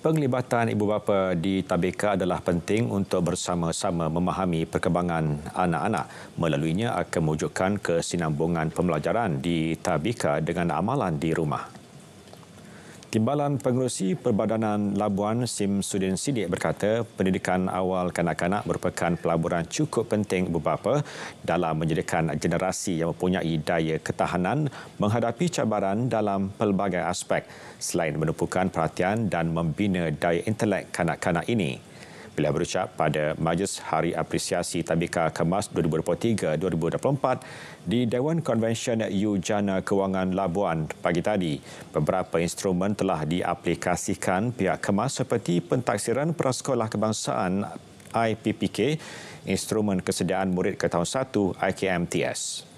Penglibatan ibu bapa di tabika adalah penting untuk bersama-sama memahami perkembangan anak-anak. Melaluinya akan mewujudkan kesinambungan pembelajaran di tabika dengan amalan di rumah. Timbalan Pengerusi Perbadanan Labuan Sim Sudin Sidik berkata pendidikan awal kanak-kanak merupakan pelaburan cukup penting beberapa dalam menjadikan generasi yang mempunyai daya ketahanan menghadapi cabaran dalam pelbagai aspek selain menumpukan perhatian dan membina daya intelek kanak-kanak ini beliau berucap pada Majlis Hari Apresiasi Tabika Kemas 2023-2024 di Dewan Konvensyen Ujana Kewangan Labuan pagi tadi. Beberapa instrumen telah diaplikasikan pihak kemas seperti pentaksiran prasekolah kebangsaan IPPK, instrumen kesediaan murid ke tahun 1 IKMTS.